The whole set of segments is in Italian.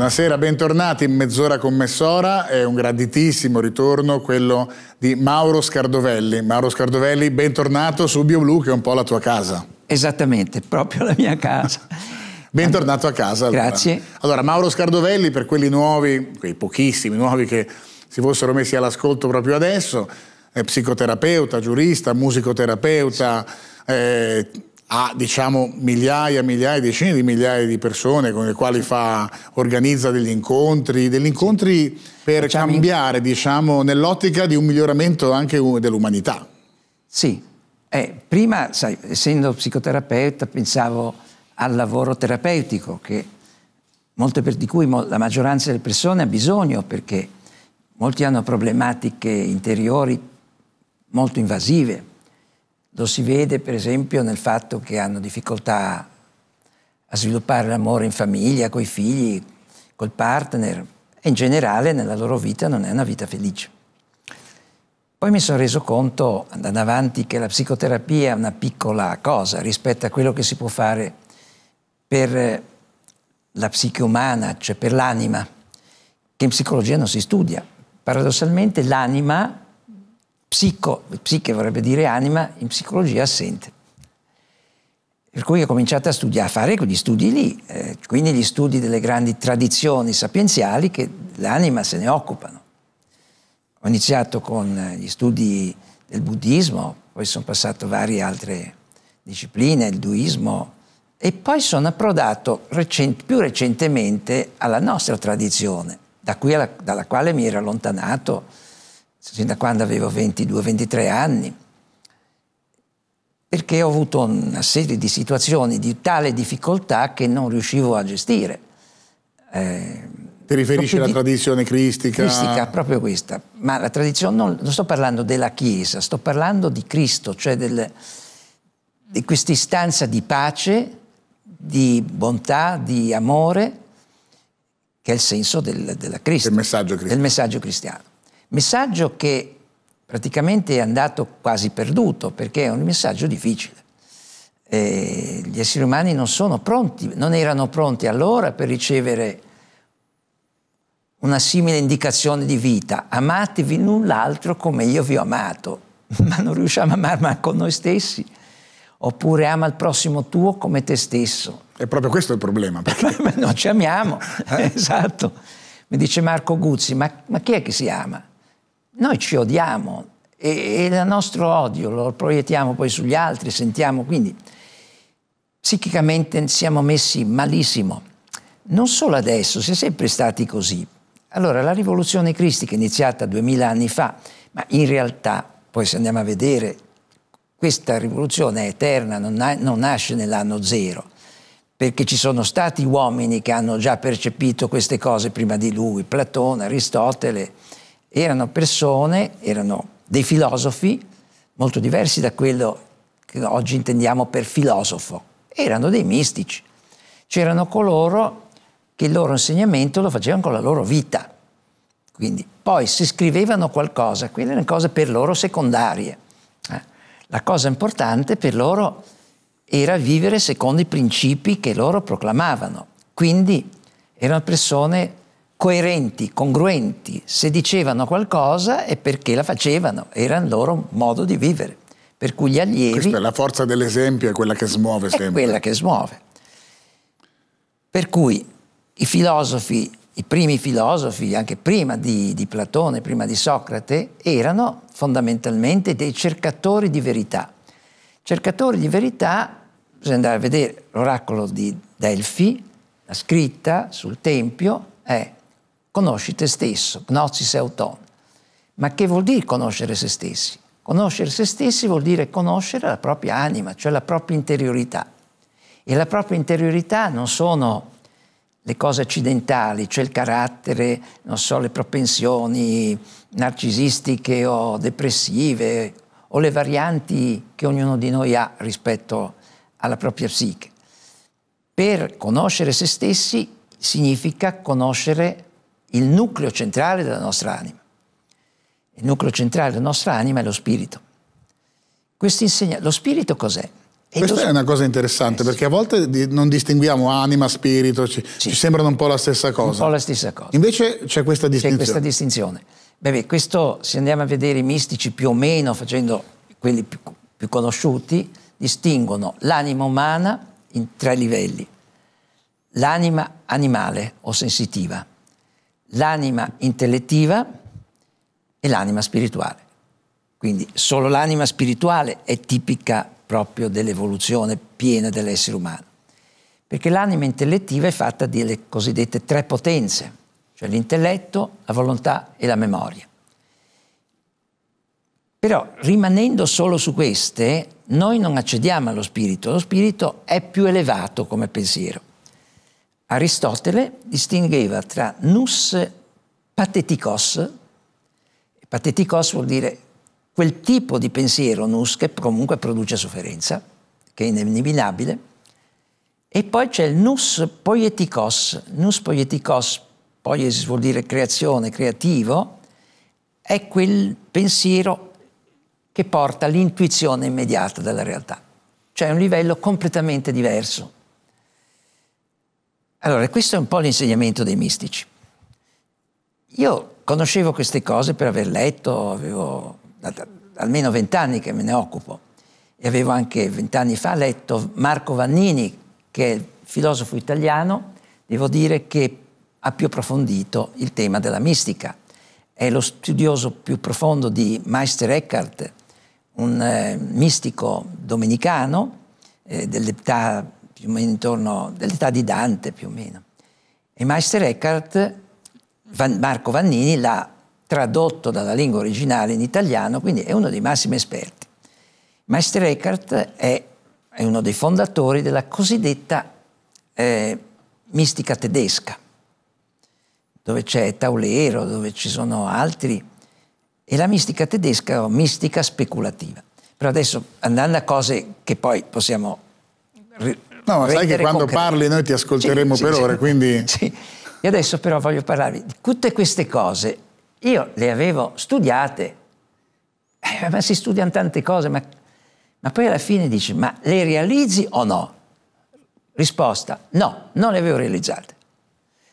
Buonasera, bentornati in Mezz'ora con Messora, è un graditissimo ritorno quello di Mauro Scardovelli. Mauro Scardovelli, bentornato su BioBlu che è un po' la tua casa. Esattamente, proprio la mia casa. bentornato a casa. Allora. Grazie. Allora, Mauro Scardovelli, per quelli nuovi, quei pochissimi nuovi che si fossero messi all'ascolto proprio adesso, è psicoterapeuta, giurista, musicoterapeuta, sì. eh, a diciamo, migliaia, migliaia, decine di migliaia di persone con le quali fa, organizza degli incontri, degli incontri per diciamo, cambiare diciamo, nell'ottica di un miglioramento anche dell'umanità. Sì, eh, prima sai, essendo psicoterapeuta pensavo al lavoro terapeutico che molte per di cui la maggioranza delle persone ha bisogno perché molti hanno problematiche interiori molto invasive lo si vede per esempio nel fatto che hanno difficoltà a sviluppare l'amore in famiglia, coi figli, col partner e in generale nella loro vita non è una vita felice. Poi mi sono reso conto, andando avanti, che la psicoterapia è una piccola cosa rispetto a quello che si può fare per la psiche umana, cioè per l'anima, che in psicologia non si studia. Paradossalmente l'anima psico, psiche vorrebbe dire anima, in psicologia assente. Per cui ho cominciato a, studiare, a fare quegli studi lì, eh, quindi gli studi delle grandi tradizioni sapienziali che l'anima se ne occupano. Ho iniziato con eh, gli studi del buddismo, poi sono passato varie altre discipline, il duismo, e poi sono approdato recent più recentemente alla nostra tradizione, da alla, dalla quale mi ero allontanato sin da quando avevo 22-23 anni, perché ho avuto una serie di situazioni di tale difficoltà che non riuscivo a gestire. Eh, Ti riferisci alla di, tradizione cristica? Cristica, proprio questa. Ma la tradizione, non, non, sto parlando della Chiesa, sto parlando di Cristo, cioè del, di questa istanza di pace, di bontà, di amore, che è il senso del, della Cristo, del messaggio cristiano. Del messaggio cristiano. Messaggio che praticamente è andato quasi perduto perché è un messaggio difficile. Eh, gli esseri umani non sono pronti, non erano pronti allora per ricevere una simile indicazione di vita. Amatevi l'un l'altro come io vi ho amato, ma non riusciamo a amare manco noi stessi. Oppure ama il prossimo tuo come te stesso. E proprio questo è il problema. Perché non ci amiamo, eh? esatto. Mi dice Marco Guzzi, ma, ma chi è che si ama? noi ci odiamo e, e il nostro odio lo proiettiamo poi sugli altri, sentiamo, quindi psichicamente siamo messi malissimo. Non solo adesso, si è sempre stati così. Allora, la rivoluzione cristica iniziata duemila anni fa, ma in realtà, poi se andiamo a vedere, questa rivoluzione è eterna, non, na non nasce nell'anno zero, perché ci sono stati uomini che hanno già percepito queste cose prima di lui, Platone, Aristotele, erano persone, erano dei filosofi molto diversi da quello che oggi intendiamo per filosofo, erano dei mistici. C'erano coloro che il loro insegnamento lo facevano con la loro vita. Quindi, poi se scrivevano qualcosa, quelle erano cose per loro secondarie. Eh? La cosa importante per loro era vivere secondo i principi che loro proclamavano. Quindi erano persone coerenti, congruenti, se dicevano qualcosa è perché la facevano, era il loro modo di vivere. Per cui gli allievi... Questa è la forza dell'esempio, è quella che smuove sempre. È quella che smuove. Per cui i filosofi, i primi filosofi, anche prima di, di Platone, prima di Socrate, erano fondamentalmente dei cercatori di verità. Cercatori di verità, bisogna andare a vedere l'oracolo di Delfi, la scritta sul Tempio è conosci te stesso, gnosis auton. Ma che vuol dire conoscere se stessi? Conoscere se stessi vuol dire conoscere la propria anima, cioè la propria interiorità. E la propria interiorità non sono le cose accidentali, cioè il carattere, non so, le propensioni narcisistiche o depressive o le varianti che ognuno di noi ha rispetto alla propria psiche. Per conoscere se stessi significa conoscere il nucleo centrale della nostra anima. Il nucleo centrale della nostra anima è lo spirito. Questo insegna, lo spirito cos'è? E Questa lo... è una cosa interessante eh, perché sì. a volte non distinguiamo anima, spirito, ci, sì. ci, sembrano un po' la stessa cosa. Un po' la stessa cosa. Invece c'è questa distinzione. C'è questa distinzione. Beh, questo, se andiamo a vedere i mistici più o meno, facendo quelli più, più conosciuti, distinguono l'anima umana in tre livelli. L'anima animale o sensitiva, l'anima intellettiva e l'anima spirituale. Quindi solo l'anima spirituale è tipica proprio dell'evoluzione piena dell'essere umano, perché l'anima intellettiva è fatta delle cosiddette tre potenze, cioè l'intelletto, la volontà e la memoria. Però rimanendo solo su queste, noi non accediamo allo spirito, lo spirito è più elevato come pensiero. Aristotele distingueva tra nus pateticos, pateticos vuol dire quel tipo di pensiero nus che comunque produce sofferenza, che è ineliminabile, e poi c'è il nus poieticos, nus poieticos, poiesis vuol dire creazione, creativo, è quel pensiero che porta all'intuizione immediata della realtà, cioè un livello completamente diverso allora, questo è un po' l'insegnamento dei mistici. Io conoscevo queste cose per aver letto, avevo da, da, almeno vent'anni che me ne occupo e avevo anche vent'anni fa letto Marco Vannini, che è filosofo italiano, devo dire che ha più approfondito il tema della mistica. È lo studioso più profondo di Meister Eckhart, un eh, mistico domenicano eh, dell'età intorno all'età di Dante più o meno. E Meister Eckhart, Van, Marco Vannini, l'ha tradotto dalla lingua originale in italiano, quindi è uno dei massimi esperti. Meister Eckhart è, è uno dei fondatori della cosiddetta eh, mistica tedesca, dove c'è Taulero, dove ci sono altri, e la mistica tedesca è mistica speculativa. Però adesso andando a cose che poi possiamo No, sai che quando concreto. parli noi ti ascolteremo sì, per sì, ore, sì. quindi... Sì. Io adesso però voglio parlarvi di tutte queste cose. Io le avevo studiate, eh, ma si studiano tante cose, ma, ma poi alla fine dici, ma le realizzi o no? Risposta, no, non le avevo realizzate.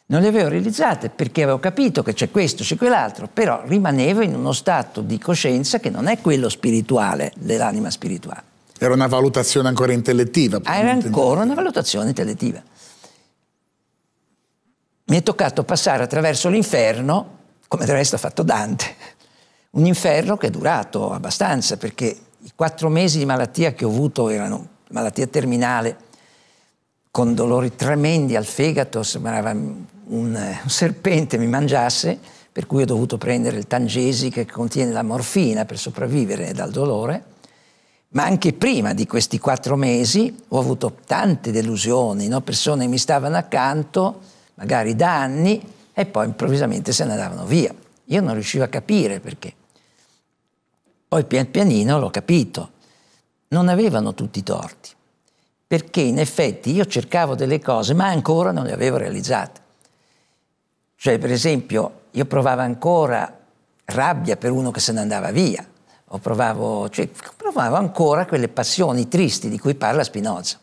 Non le avevo realizzate perché avevo capito che c'è questo, c'è quell'altro, però rimanevo in uno stato di coscienza che non è quello spirituale, dell'anima spirituale. Era una valutazione ancora intellettiva. Ah, era ancora una valutazione intellettiva. Mi è toccato passare attraverso l'inferno, come del resto ha fatto Dante, un inferno che è durato abbastanza, perché i quattro mesi di malattia che ho avuto erano malattia terminale, con dolori tremendi al fegato, sembrava un, un serpente mi mangiasse, per cui ho dovuto prendere il tangesi che contiene la morfina per sopravvivere dal dolore ma anche prima di questi quattro mesi ho avuto tante delusioni, no? persone che mi stavano accanto, magari da anni, e poi improvvisamente se ne andavano via. Io non riuscivo a capire perché. Poi pian pianino l'ho capito. Non avevano tutti i torti, perché in effetti io cercavo delle cose, ma ancora non le avevo realizzate. Cioè, per esempio, io provavo ancora rabbia per uno che se ne andava via, provavo, cioè, provavo ancora quelle passioni tristi di cui parla Spinoza.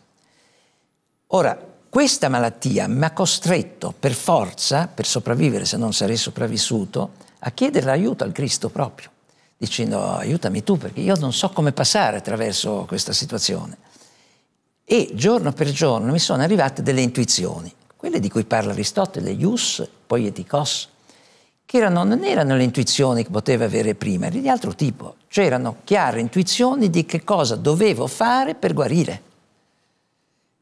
Ora, questa malattia mi ha costretto per forza, per sopravvivere se non sarei sopravvissuto, a chiedere l'aiuto al Cristo proprio, dicendo aiutami tu perché io non so come passare attraverso questa situazione. E giorno per giorno mi sono arrivate delle intuizioni, quelle di cui parla Aristotele, ius, poi etikos, che erano, non erano le intuizioni che poteva avere prima, erano di altro tipo, c'erano chiare intuizioni di che cosa dovevo fare per guarire.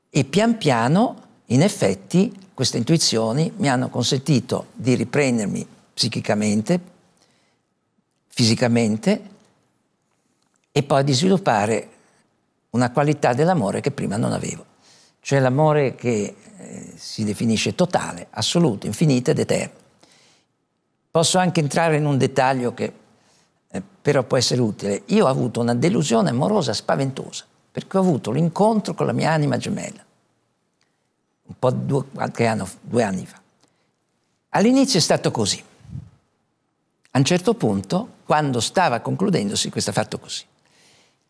E pian piano, in effetti, queste intuizioni mi hanno consentito di riprendermi psichicamente, fisicamente e poi di sviluppare una qualità dell'amore che prima non avevo. Cioè l'amore che eh, si definisce totale, assoluto, infinito ed eterno. Posso anche entrare in un dettaglio che eh, però può essere utile. Io ho avuto una delusione amorosa spaventosa, perché ho avuto l'incontro con la mia anima gemella, un po' due, qualche anno, due anni fa. All'inizio è stato così. A un certo punto, quando stava concludendosi, questo ha fatto così.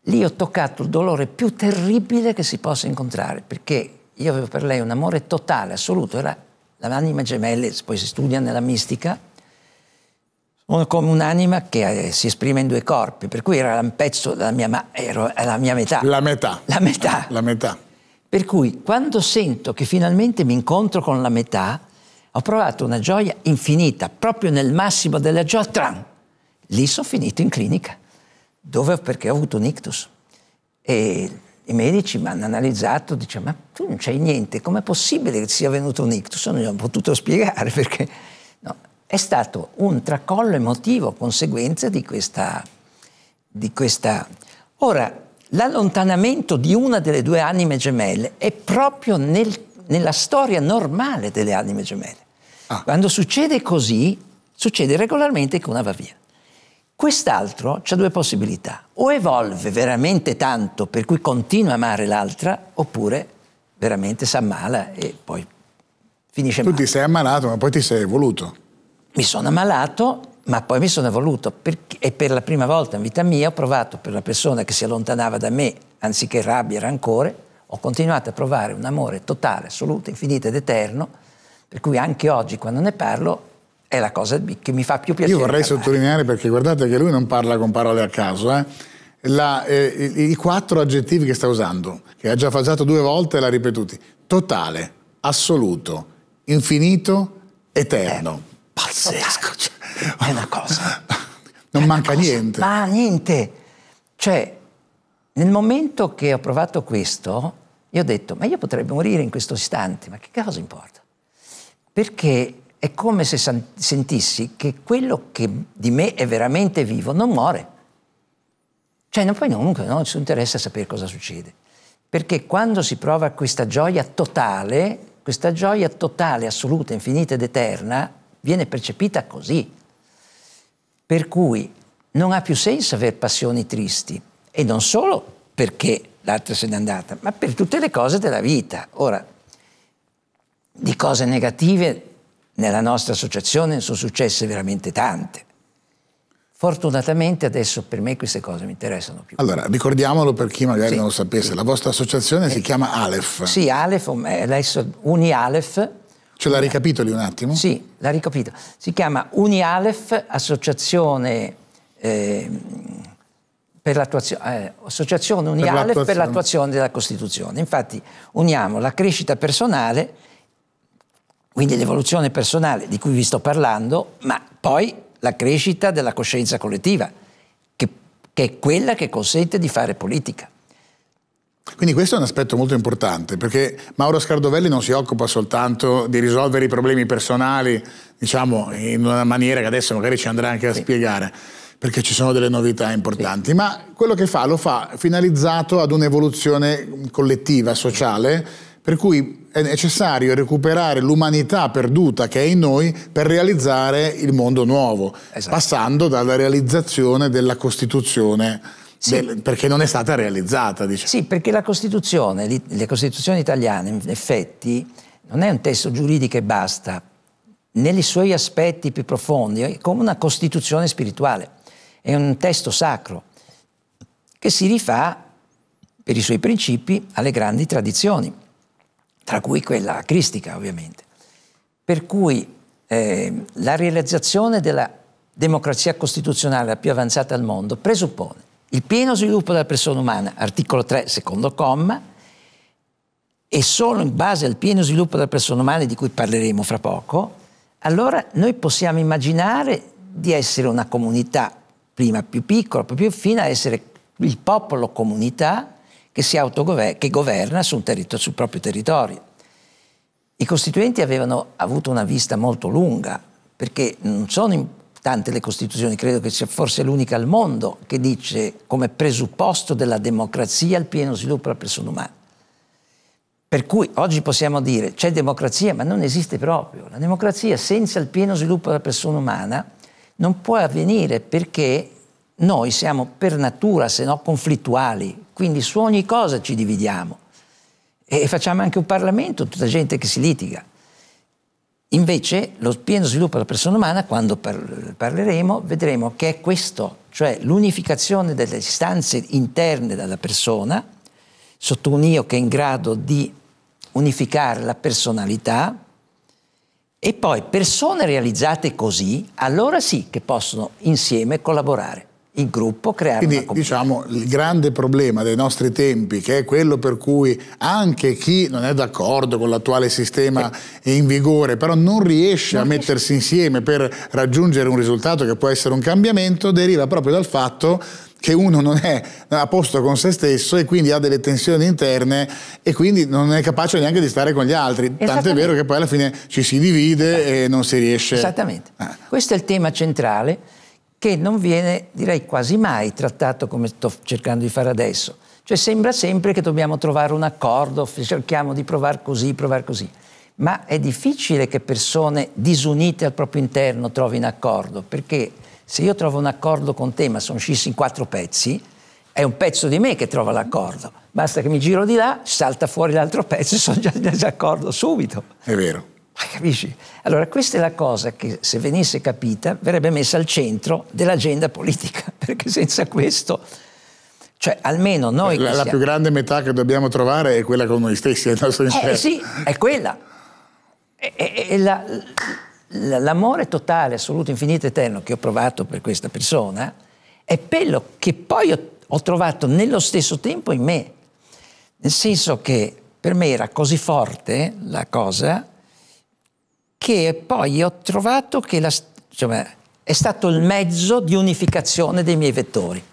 Lì ho toccato il dolore più terribile che si possa incontrare, perché io avevo per lei un amore totale, assoluto, era l'anima gemella, poi si studia nella mistica, come un'anima che eh, si esprime in due corpi, per cui era un pezzo della mia, ma, la mia metà. La metà. La metà. La metà. Per cui quando sento che finalmente mi incontro con la metà, ho provato una gioia infinita, proprio nel massimo della gioia, tram! Lì sono finito in clinica, dove, perché ho avuto un ictus. E i medici mi hanno analizzato, dice ma tu non c'hai niente, com'è possibile che sia venuto un ictus? Non gli ho potuto spiegare perché è stato un tracollo emotivo, conseguenza di questa... Di questa. Ora, l'allontanamento di una delle due anime gemelle è proprio nel, nella storia normale delle anime gemelle. Ah. Quando succede così, succede regolarmente che una va via. Quest'altro ha due possibilità, o evolve veramente tanto per cui continua a amare l'altra, oppure veramente si ammala e poi finisce tu male. Tu ti sei ammalato ma poi ti sei evoluto mi sono ammalato, ma poi mi sono evoluto perché, e per la prima volta in vita mia ho provato per la persona che si allontanava da me, anziché rabbia e rancore, ho continuato a provare un amore totale, assoluto, infinito ed eterno, per cui anche oggi quando ne parlo è la cosa che mi fa più piacere. Io vorrei parlare. sottolineare perché guardate che lui non parla con parole a caso, eh? La, eh, i quattro aggettivi che sta usando, che ha già falsato due volte e l'ha ripetuti, totale, assoluto, infinito, eterno. Eh pazzesco, cioè, è una cosa. non manca niente. Ma niente. Cioè, nel momento che ho provato questo, io ho detto, ma io potrei morire in questo istante, ma che cosa importa? Perché è come se sentissi che quello che di me è veramente vivo non muore. Cioè, non, poi comunque non ci interessa sapere cosa succede. Perché quando si prova questa gioia totale, questa gioia totale, assoluta, infinita ed eterna, viene percepita così. Per cui non ha più senso avere passioni tristi e non solo perché l'altra se n'è andata, ma per tutte le cose della vita. Ora, di cose negative nella nostra associazione sono successe veramente tante. Fortunatamente adesso per me queste cose mi interessano più. Allora, ricordiamolo per chi magari sì. non lo sapesse, la vostra associazione eh, si chiama Aleph. Sì, Aleph, adesso Uni Aleph, Ce cioè, la ricapitoli un attimo? Sì, la ricapito. Si chiama UniAlef, Associazione, eh, per, eh, Associazione UniAlef per l'attuazione della Costituzione. Infatti uniamo la crescita personale, quindi l'evoluzione personale di cui vi sto parlando, ma poi la crescita della coscienza collettiva, che, che è quella che consente di fare politica. Quindi questo è un aspetto molto importante perché Mauro Scardovelli non si occupa soltanto di risolvere i problemi personali, diciamo in una maniera che adesso magari ci andrà anche a sì. spiegare, perché ci sono delle novità importanti, sì. ma quello che fa lo fa finalizzato ad un'evoluzione collettiva, sociale, per cui è necessario recuperare l'umanità perduta che è in noi per realizzare il mondo nuovo, esatto. passando dalla realizzazione della Costituzione sì. Del, perché non è stata realizzata. Diciamo. Sì, perché la Costituzione, le Costituzioni italiane in effetti non è un testo giuridico e basta, negli suoi aspetti più profondi è come una Costituzione spirituale, è un testo sacro che si rifà per i suoi principi alle grandi tradizioni, tra cui quella cristica ovviamente. Per cui eh, la realizzazione della democrazia costituzionale la più avanzata al mondo presuppone il pieno sviluppo della persona umana, articolo 3, secondo comma, e solo in base al pieno sviluppo della persona umana, di cui parleremo fra poco, allora noi possiamo immaginare di essere una comunità, prima più piccola, poi più fino a essere il popolo comunità che, che governa su sul proprio territorio. I costituenti avevano avuto una vista molto lunga, perché non sono tante le costituzioni, credo che sia forse l'unica al mondo che dice come presupposto della democrazia il pieno sviluppo della persona umana. Per cui oggi possiamo dire c'è democrazia, ma non esiste proprio. La democrazia senza il pieno sviluppo della persona umana non può avvenire perché noi siamo per natura, se no, conflittuali, quindi su ogni cosa ci dividiamo. E facciamo anche un Parlamento, tutta gente che si litiga. Invece lo pieno sviluppo della persona umana, quando par parleremo, vedremo che è questo, cioè l'unificazione delle istanze interne della persona, sotto un io che è in grado di unificare la personalità, e poi persone realizzate così, allora sì che possono insieme collaborare in gruppo creare Quindi, diciamo, il grande problema dei nostri tempi, che è quello per cui anche chi non è d'accordo con l'attuale sistema sì. in vigore, però non riesce non a riesce. mettersi insieme per raggiungere un risultato che può essere un cambiamento, deriva proprio dal fatto che uno non è a posto con se stesso e quindi ha delle tensioni interne e quindi non è capace neanche di stare con gli altri. Tanto è vero che poi alla fine ci si divide e non si riesce. Esattamente. Ah. Questo è il tema centrale che non viene, direi quasi mai, trattato come sto cercando di fare adesso. Cioè sembra sempre che dobbiamo trovare un accordo, cerchiamo di provare così, provare così. Ma è difficile che persone disunite al proprio interno trovino accordo, perché se io trovo un accordo con te, ma sono scissi in quattro pezzi, è un pezzo di me che trova l'accordo. Basta che mi giro di là, salta fuori l'altro pezzo e sono già in disaccordo subito. È vero. Ma capisci? Allora, questa è la cosa che, se venisse capita, verrebbe messa al centro dell'agenda politica, perché senza questo cioè, almeno noi. La, la più grande metà che dobbiamo trovare è quella con noi stessi, è Eh sì, è quella. È, è, è la, l'amore totale, assoluto, infinito, eterno che ho provato per questa persona è quello che poi ho, ho trovato nello stesso tempo in me. Nel senso che per me era così forte la cosa che poi ho trovato che la, cioè, è stato il mezzo di unificazione dei miei vettori.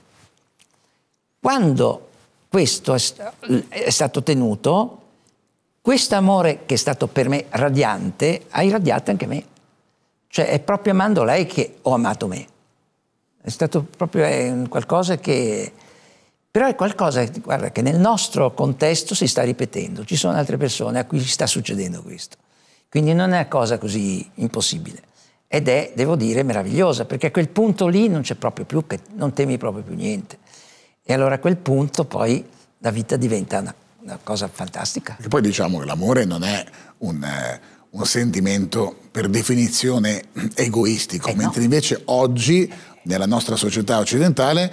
Quando questo è stato tenuto, questo amore che è stato per me radiante ha irradiato anche me. Cioè è proprio amando lei che ho amato me. È stato proprio qualcosa che... Però è qualcosa guarda, che nel nostro contesto si sta ripetendo. Ci sono altre persone a cui sta succedendo questo. Quindi non è una cosa così impossibile. Ed è, devo dire, meravigliosa, perché a quel punto lì non c'è proprio più, non temi proprio più niente. E allora a quel punto poi la vita diventa una, una cosa fantastica. E poi diciamo che l'amore non è un, eh, un, sentimento per definizione egoistico, eh mentre invece oggi nella nostra società occidentale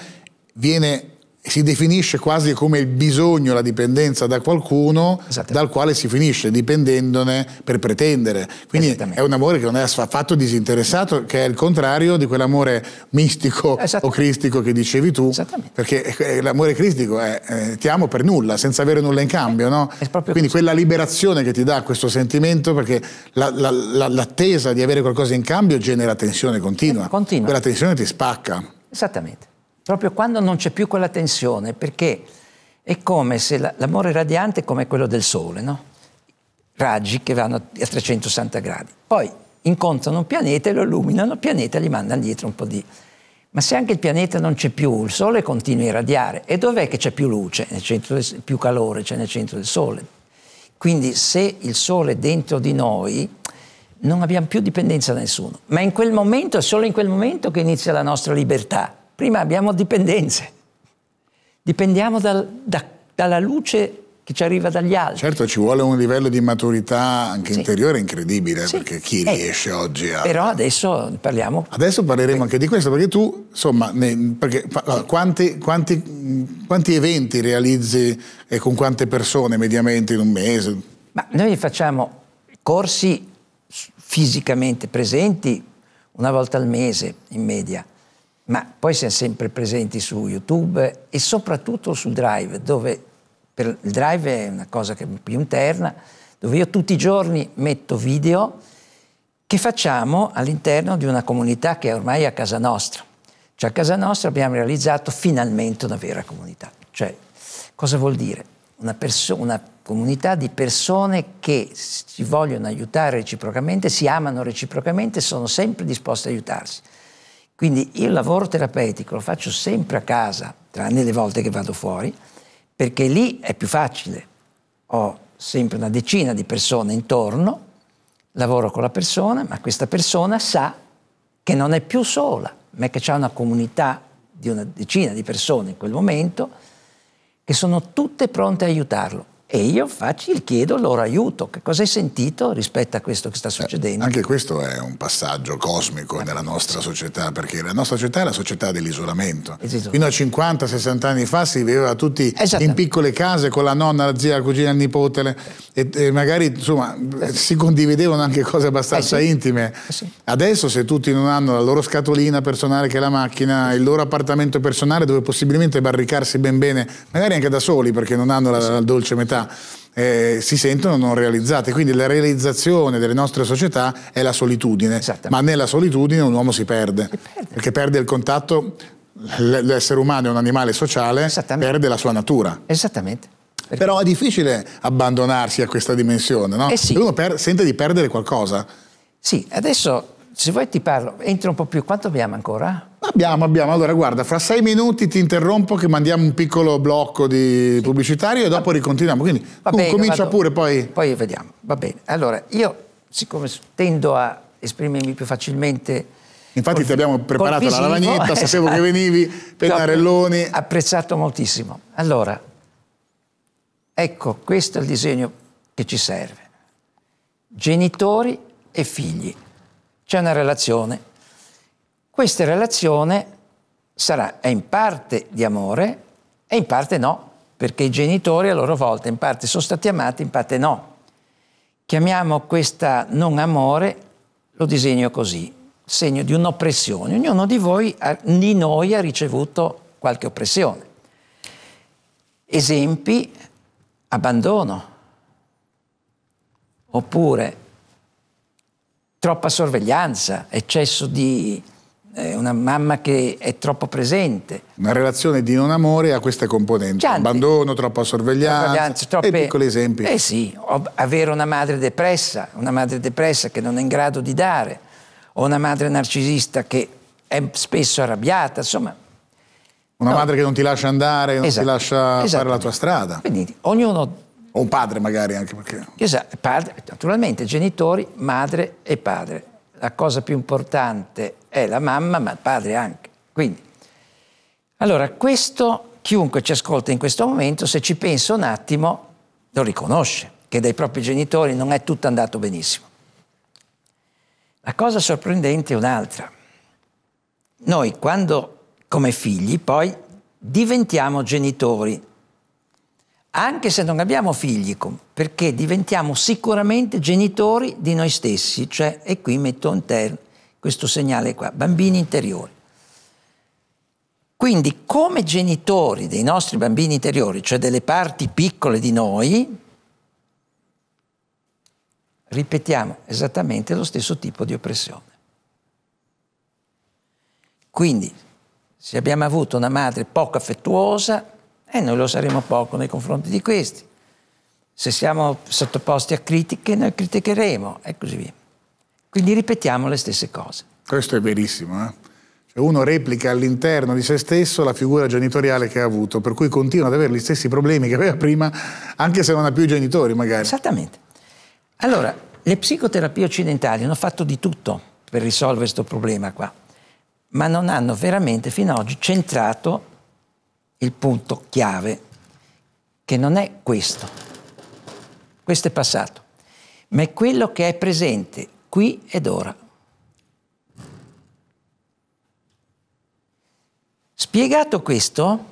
viene si definisce quasi come il bisogno, la dipendenza da qualcuno esatto. dal quale si finisce dipendendone per pretendere. Quindi è un amore che non è affatto disinteressato, che è il contrario di quell'amore mistico o esatto. cristico che dicevi tu, perché eh, eh, l'amore cristico è eh, ti amo per nulla, senza avere nulla in cambio. Eh, no? Quindi quella liberazione che ti dà questo sentimento, perché la, la, la, l'attesa di avere qualcosa in cambio genera tensione continua. continua. Quella tensione ti spacca. Esattamente proprio quando non c'è più quella tensione, perché è come se l'amore radiante è come quello del sole, no? raggi che vanno a 360 gradi. Poi incontrano un pianeta e lo illuminano, il pianeta gli manda indietro un po' di... Ma se anche il pianeta non c'è più, il Sole continua a irradiare. E dov'è che c'è più luce? Nel centro del, più calore c'è nel centro del Sole. Quindi se il Sole è dentro di noi, non abbiamo più dipendenza da nessuno. Ma in quel momento, è solo in quel momento che inizia la nostra libertà. Prima abbiamo dipendenze, dipendiamo dal, da, dalla luce che ci arriva dagli altri. Certo, ci vuole un livello di maturità anche sì. interiore incredibile, sì. perché chi eh, riesce oggi a... Però adesso parliamo... Adesso parleremo anche di questo, perché tu, insomma, ne, perché, sì. quanti, quanti, quanti, eventi realizzi e con quante persone mediamente in un mese? Ma noi facciamo corsi fisicamente presenti una volta al mese in media, ma poi siamo sempre presenti su YouTube e soprattutto sul Drive, dove per il Drive è una cosa che è più interna, dove io tutti i giorni metto video che facciamo all'interno di una comunità che è ormai a casa nostra. Cioè a casa nostra abbiamo realizzato finalmente una vera comunità. Cioè, cosa vuol dire? Una, una comunità di persone che si vogliono aiutare reciprocamente, si amano reciprocamente, e sono sempre disposte ad aiutarsi. Quindi il lavoro terapeutico lo faccio sempre a casa, tranne le volte che vado fuori, perché lì è più facile. Ho sempre una decina di persone intorno, lavoro con la persona, ma questa persona sa che non è più sola, ma che c'è una comunità di una decina di persone in quel momento che sono tutte pronte a aiutarlo e io faccio, chiedo loro aiuto. Che cosa hai sentito rispetto a questo che sta eh, succedendo? Eh, anche questo è un passaggio cosmico nella nostra società, perché la nostra società è la società dell'isolamento. Esatto. Fino a 50-60 anni fa si viveva tutti in piccole case con la nonna, la zia, la cugina, il nipote e, e magari insomma, eh si condividevano anche cose abbastanza eh sì. intime. Eh sì. Adesso se tutti non hanno la loro scatolina personale che è la macchina, eh il loro appartamento personale dove possibilmente barricarsi ben bene, magari anche da soli perché non hanno la, la dolce metà vita eh, si sentono non realizzate. Quindi la realizzazione delle nostre società è la solitudine, ma nella solitudine un uomo si perde, perde. perché perde il contatto, l'essere umano è un animale sociale, perde la sua natura. Esattamente. Perché? Però è difficile abbandonarsi a questa dimensione, no? Eh sì. Uno sente di perdere qualcosa. Sì, adesso se vuoi ti parlo, entro un po' più, quanto abbiamo ancora? Abbiamo, abbiamo. Allora, guarda, fra sei minuti ti interrompo che mandiamo un piccolo blocco sì. pubblicitario e dopo ricontinuiamo. Quindi tu bene, comincia vado. pure, poi... Poi vediamo. Va bene. Allora, io, siccome tendo a esprimermi più facilmente... Infatti ti abbiamo preparato la lavagnetta, esatto. sapevo che venivi, pennarelloni... Apprezzato moltissimo. Allora, ecco, questo è il disegno che ci serve. Genitori e figli. C'è una relazione questa relazione sarà in parte di amore e in parte no, perché i genitori a loro volta in parte sono stati amati, in parte no. Chiamiamo questa non amore, lo disegno così, segno di un'oppressione. Ognuno di, voi, di noi ha ricevuto qualche oppressione. Esempi, abbandono, oppure troppa sorveglianza, eccesso di eh, una mamma che è troppo presente. Una relazione di non amore ha queste componenti, Gianti, cioè, abbandono, troppa sorveglianza, troppe... e piccoli esempi. Eh sì, avere una madre depressa, una madre depressa che non è in grado di dare, o una madre narcisista che è spesso arrabbiata, insomma... Una no. madre che non ti lascia andare, non esatto. ti lascia fare la esatto. tua strada. Quindi ognuno... O un padre magari anche perché... Esatto, padre, naturalmente genitori, madre e padre la cosa più importante è la mamma, ma il padre anche. Quindi, allora, questo, chiunque ci ascolta in questo momento, se ci pensa un attimo, lo riconosce, che dai propri genitori non è tutto andato benissimo. La cosa sorprendente è un'altra. Noi quando, come figli, poi diventiamo genitori, anche se non abbiamo figli, perché diventiamo sicuramente genitori di noi stessi, cioè, e qui metto in terra questo segnale qua, bambini interiori. Quindi come genitori dei nostri bambini interiori, cioè delle parti piccole di noi, ripetiamo esattamente lo stesso tipo di oppressione. Quindi se abbiamo avuto una madre poco affettuosa, e eh, noi lo saremo poco nei confronti di questi. Se siamo sottoposti a critiche, noi criticheremo e così via. Quindi ripetiamo le stesse cose. Questo è verissimo. Eh? Cioè, uno replica all'interno di se stesso la figura genitoriale che ha avuto, per cui continua ad avere gli stessi problemi che aveva prima, anche se non ha più genitori magari. Esattamente. Allora, le psicoterapie occidentali hanno fatto di tutto per risolvere questo problema qua, ma non hanno veramente fino ad oggi centrato il punto chiave, che non è questo, questo è passato, ma è quello che è presente qui ed ora. Spiegato questo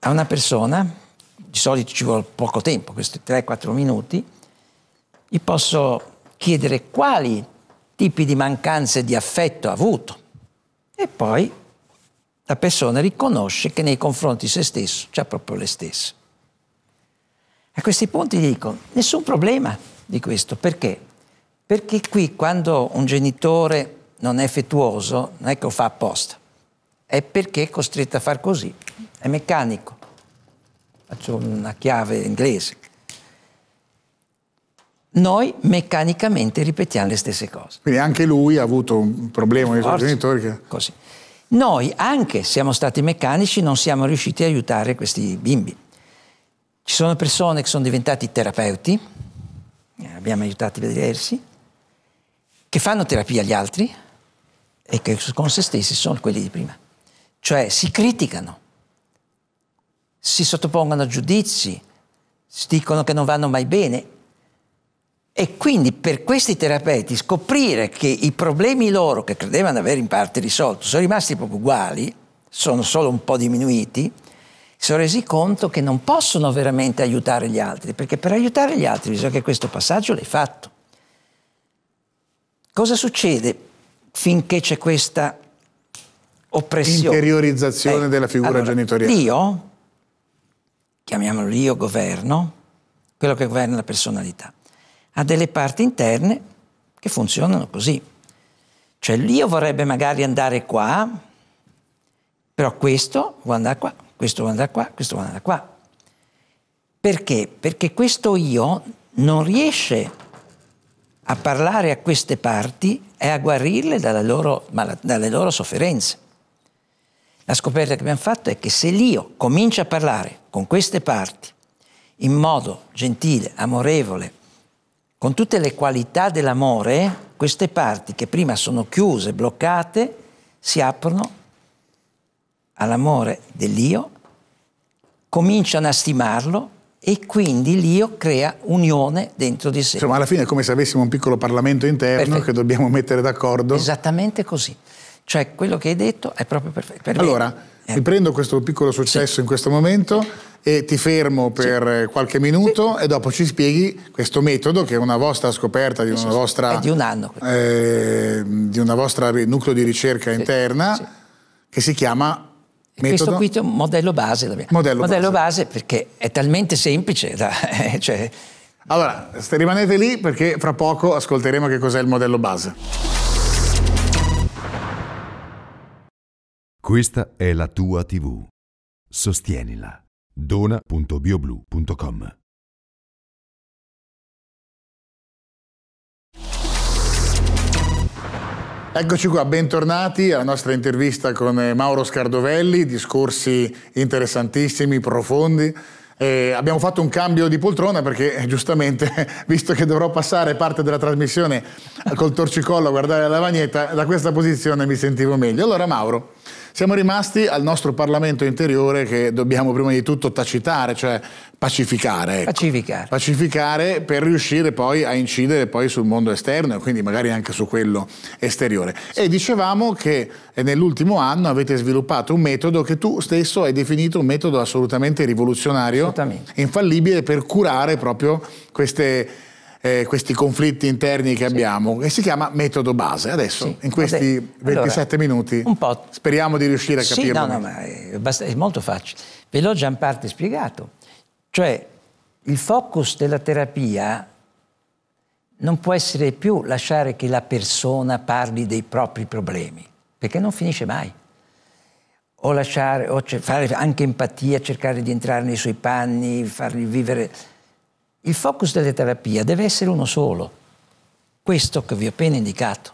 a una persona, di solito ci vuole poco tempo, questi 3-4 minuti, gli posso chiedere quali tipi di mancanze di affetto ha avuto e poi la persona riconosce che nei confronti di se stesso c'è proprio le stesse. A questi punti dico, nessun problema di questo, perché? Perché qui quando un genitore non è affettuoso, non è che lo fa apposta, è perché è costretto a far così, è meccanico. Faccio una chiave inglese. Noi meccanicamente ripetiamo le stesse cose. Quindi anche lui ha avuto un problema con i suoi genitori. Che... Così. Noi, anche siamo stati meccanici, non siamo riusciti a aiutare questi bimbi. Ci sono persone che sono diventati terapeuti, eh, abbiamo aiutato a vedersi, che fanno terapia agli altri e che con se stessi sono quelli di prima. Cioè si criticano, si sottopongono a giudizi, si dicono che non vanno mai bene e quindi per questi terapeuti scoprire che i problemi loro, che credevano aver in parte risolto, sono rimasti proprio uguali, sono solo un po' diminuiti, si sono resi conto che non possono veramente aiutare gli altri, perché per aiutare gli altri bisogna che questo passaggio l'hai fatto. Cosa succede finché c'è questa oppressione? Interiorizzazione eh, della figura allora, genitoriale. L'io, chiamiamolo l'io governo, quello che governa la personalità ha delle parti interne che funzionano così. Cioè l'io vorrebbe magari andare qua, però questo vuole andare qua, questo vuole andare qua, questo vuole andare qua. Perché? Perché questo io non riesce a parlare a queste parti e a guarirle loro, dalle loro sofferenze. La scoperta che abbiamo fatto è che se l'io comincia a parlare con queste parti in modo gentile, amorevole, con tutte le qualità dell'amore, queste parti che prima sono chiuse, bloccate, si aprono all'amore dell'io, cominciano a stimarlo e quindi l'io crea unione dentro di sé. Insomma, alla fine è come se avessimo un piccolo Parlamento interno perfetto. che dobbiamo mettere d'accordo. Esattamente così. Cioè, quello che hai detto è proprio perfetto. Per allora, me eh. prendo questo piccolo successo sì. in questo momento e ti fermo per eh, sì. qualche minuto sì. e dopo ci spieghi questo metodo che è una vostra scoperta di una vostra... Di un anno. Eh, di una vostra nucleo di ricerca interna che si chiama... Metodo? Questo qui è un modello base. Modello, modello base. base. perché è talmente semplice. Da, cioè... Allora, rimanete lì perché fra poco ascolteremo che cos'è il modello base. Questa è la tua TV. Sostienila. Dona.bioblu.com Eccoci qua, bentornati alla nostra intervista con eh, Mauro Scardovelli, discorsi interessantissimi, profondi. Eh, abbiamo fatto un cambio di poltrona perché eh, giustamente, visto che dovrò passare parte della trasmissione col torcicollo a guardare la lavagnetta, da questa posizione mi sentivo meglio. Allora Mauro, siamo rimasti al nostro Parlamento interiore che dobbiamo prima di tutto tacitare, cioè pacificare. Ecco. Pacificare. Pacificare per riuscire poi a incidere poi sul mondo esterno e quindi magari anche su quello esteriore. Sì. E dicevamo che eh, nell'ultimo anno avete sviluppato un metodo che tu stesso hai definito un metodo assolutamente rivoluzionario, assolutamente. infallibile per curare proprio queste eh, questi conflitti interni che sì. abbiamo, e si chiama metodo base. Adesso, sì. in questi allora, 27 minuti, speriamo di riuscire a capirlo. Sì, no, no, ma è, è molto facile. Ve l'ho già in parte spiegato. Cioè, il focus della terapia non può essere più lasciare che la persona parli dei propri problemi, perché non finisce mai. O lasciare, o fare anche empatia, cercare di entrare nei suoi panni, fargli vivere il focus della terapia deve essere uno solo, questo che vi ho appena indicato.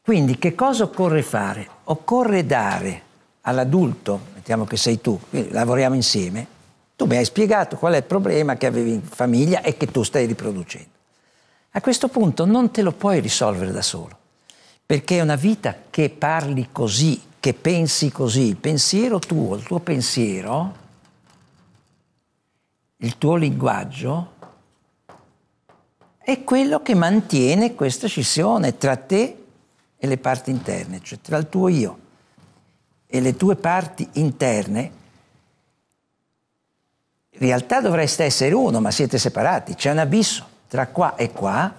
Quindi che cosa occorre fare? Occorre dare all'adulto, mettiamo che sei tu, lavoriamo insieme, tu mi hai spiegato qual è il problema che avevi in famiglia e che tu stai riproducendo. A questo punto non te lo puoi risolvere da solo, perché è una vita che parli così, che pensi così, il pensiero tuo, il tuo pensiero il tuo linguaggio è quello che mantiene questa scissione tra te e le parti interne, cioè tra il tuo io e le tue parti interne. In realtà dovreste essere uno, ma siete separati, c'è un abisso tra qua e qua,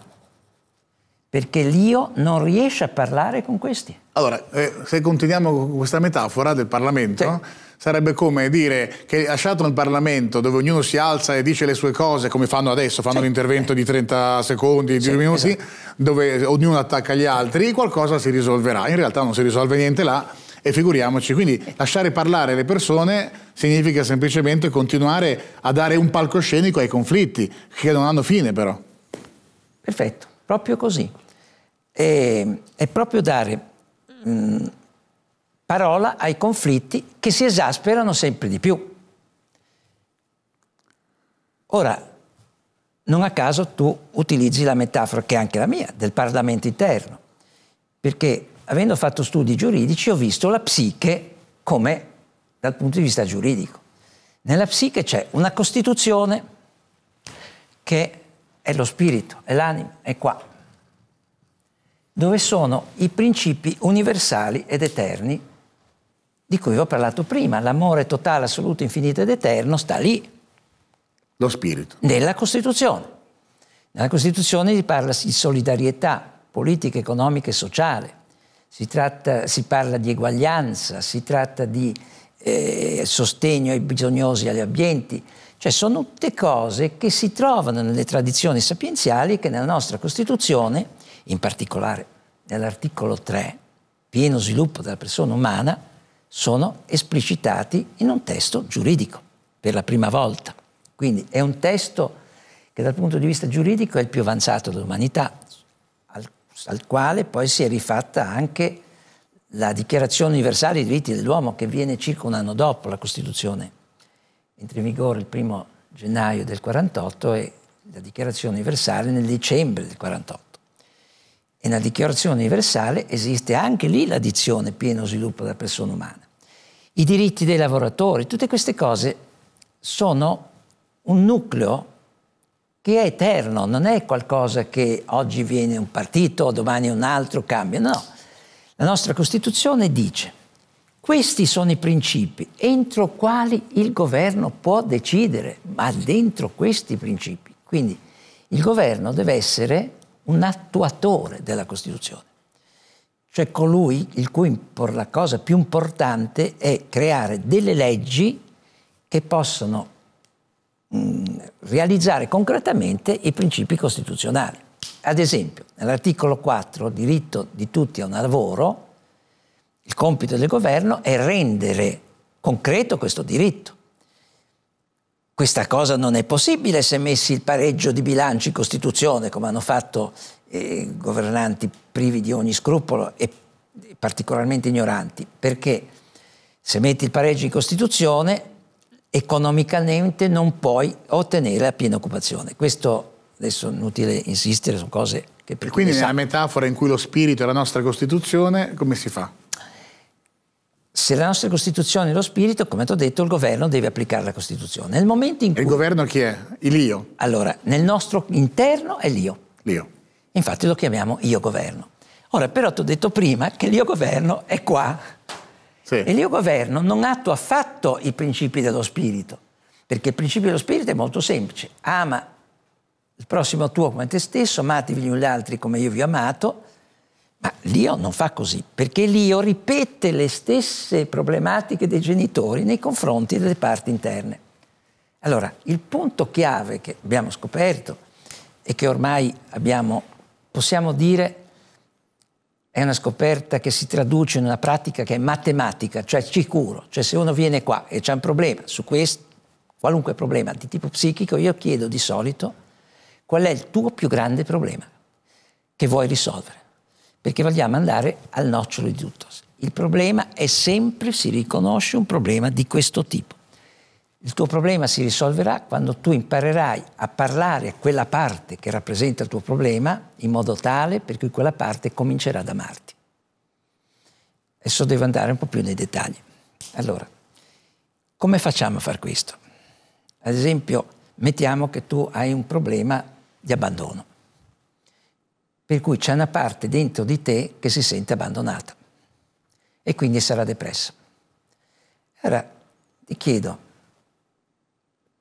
perché l'io non riesce a parlare con questi. Allora, eh, se continuiamo con questa metafora del Parlamento, sì. Sarebbe come dire che lasciato nel Parlamento dove ognuno si alza e dice le sue cose come fanno adesso, fanno sì. un intervento di 30 secondi, di sì, 2 minuti, esatto. dove ognuno attacca gli altri, qualcosa si risolverà. In realtà non si risolve niente là e figuriamoci. Quindi lasciare parlare le persone significa semplicemente continuare a dare un palcoscenico ai conflitti, che non hanno fine però. Perfetto, proprio così. E, ehm, è proprio dare mh, mm, parola ai conflitti che si esasperano sempre di più. Ora, non a caso tu utilizzi la metafora, che è anche la mia, del Parlamento interno, perché avendo fatto studi giuridici ho visto la psiche come dal punto di vista giuridico. Nella psiche c'è una Costituzione che è lo spirito, è l'anima, è qua, dove sono i principi universali ed eterni di cui ho parlato prima, l'amore totale, assoluto, infinito ed eterno sta lì. Lo spirito. Nella Costituzione. Nella Costituzione si parla di solidarietà politica, economica e sociale, si, tratta, si parla di eguaglianza, si tratta di eh, sostegno ai bisognosi e agli ambienti. cioè sono tutte cose che si trovano nelle tradizioni sapienziali che nella nostra Costituzione, in particolare nell'articolo 3, pieno sviluppo della persona umana, sono esplicitati in un testo giuridico per la prima volta. Quindi è un testo che dal punto di vista giuridico è il più avanzato dell'umanità, al, al quale poi si è rifatta anche la Dichiarazione universale dei diritti dell'uomo che viene circa un anno dopo la Costituzione, entra in vigore il primo gennaio del 1948 e la Dichiarazione universale nel dicembre del 1948 e nella Dichiarazione universale esiste anche lì la dizione pieno sviluppo della persona umana. I diritti dei lavoratori, tutte queste cose sono un nucleo che è eterno, non è qualcosa che oggi viene un partito, domani un altro cambia, no. La nostra Costituzione dice questi sono i principi entro quali il governo può decidere, ma dentro questi principi. Quindi il governo deve essere un attuatore della Costituzione, cioè colui il cui la cosa più importante è creare delle leggi che possono mh, realizzare concretamente i principi costituzionali. Ad esempio, nell'articolo 4, diritto di tutti a un lavoro, il compito del governo è rendere concreto questo diritto. Questa cosa non è possibile se messi il pareggio di bilancio in Costituzione, come hanno fatto eh, governanti privi di ogni scrupolo e particolarmente ignoranti, perché se metti il pareggio in Costituzione economicamente non puoi ottenere la piena occupazione. Questo adesso è inutile insistere, sono cose che... Per Quindi nella metafora in cui lo spirito è la nostra Costituzione, come si fa? se la nostra Costituzione è lo spirito, come ti ho detto, il governo deve applicare la Costituzione. Nel momento in cui... Il governo chi è? L'io? Allora, nel nostro interno è l'io. L'io. Infatti lo chiamiamo io governo. Ora, però ti ho detto prima che l'io governo è qua. Sì. E l'io governo non attua affatto i principi dello spirito, perché il principio dello spirito è molto semplice. Ama il prossimo tuo come te stesso, amatevi gli altri come io vi ho amato, ma l'io non fa così, perché l'io ripete le stesse problematiche dei genitori nei confronti delle parti interne. Allora, il punto chiave che abbiamo scoperto e che ormai abbiamo, possiamo dire, è una scoperta che si traduce in una pratica che è matematica, cioè sicuro, cioè se uno viene qua e c'è un problema su questo, qualunque problema di tipo psichico, io chiedo di solito qual è il tuo più grande problema che vuoi risolvere perché vogliamo andare al nocciolo di tutto. Il problema è sempre, si riconosce, un problema di questo tipo. Il tuo problema si risolverà quando tu imparerai a parlare a quella parte che rappresenta il tuo problema in modo tale per cui quella parte comincerà ad amarti. Adesso devo andare un po' più nei dettagli. Allora, come facciamo a far questo? Ad esempio, mettiamo che tu hai un problema di abbandono per cui c'è una parte dentro di te che si sente abbandonata e quindi sarà depressa. Allora ti chiedo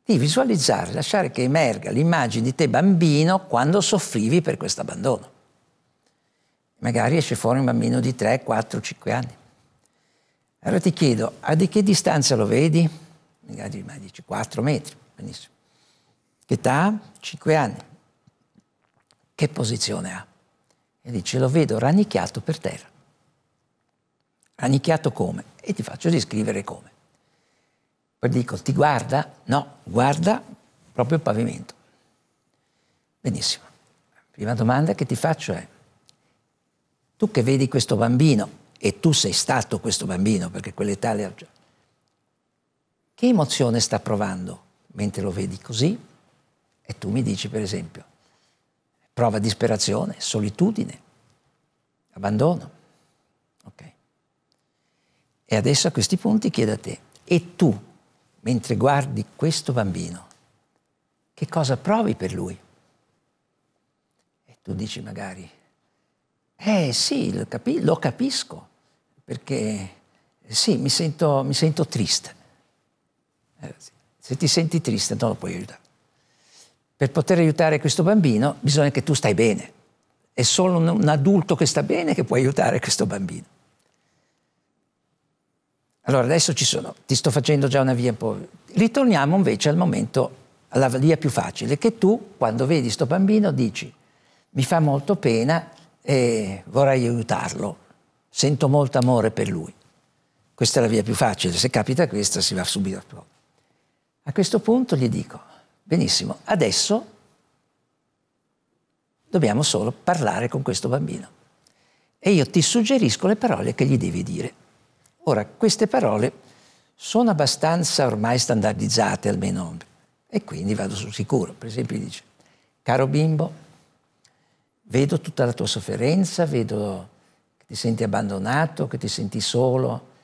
di visualizzare, lasciare che emerga l'immagine di te bambino quando soffrivi per questo abbandono. Magari esce fuori un bambino di 3, 4, 5 anni. Allora ti chiedo, a di che distanza lo vedi? Magari ma dici 4 metri, benissimo. Che età? 5 anni. Che posizione ha? E dice, lo vedo rannicchiato per terra. Rannicchiato come? E ti faccio riscrivere come. Poi dico, ti guarda? No, guarda proprio il pavimento. Benissimo. Prima domanda che ti faccio è, tu che vedi questo bambino, e tu sei stato questo bambino, perché quell'età le già, che emozione sta provando mentre lo vedi così? E tu mi dici, per esempio, prova disperazione, solitudine, abbandono. Okay. E adesso a questi punti chiede a te, e tu, mentre guardi questo bambino, che cosa provi per lui? E tu dici magari, eh sì, lo, capi lo capisco, perché sì, mi sento, mi sento triste. Eh, se ti senti triste, non lo puoi aiutare per poter aiutare questo bambino bisogna che tu stai bene. È solo un adulto che sta bene che può aiutare questo bambino. Allora adesso ci sono, ti sto facendo già una via un po'. Ritorniamo invece al momento, alla via più facile, che tu quando vedi sto bambino dici mi fa molto pena e vorrei aiutarlo, sento molto amore per lui. Questa è la via più facile, se capita questa si va subito a A questo punto gli dico, Benissimo, adesso dobbiamo solo parlare con questo bambino. E io ti suggerisco le parole che gli devi dire. Ora, queste parole sono abbastanza ormai standardizzate, almeno, e quindi vado sul sicuro. Per esempio, dice, caro bimbo, vedo tutta la tua sofferenza, vedo che ti senti abbandonato, che ti senti solo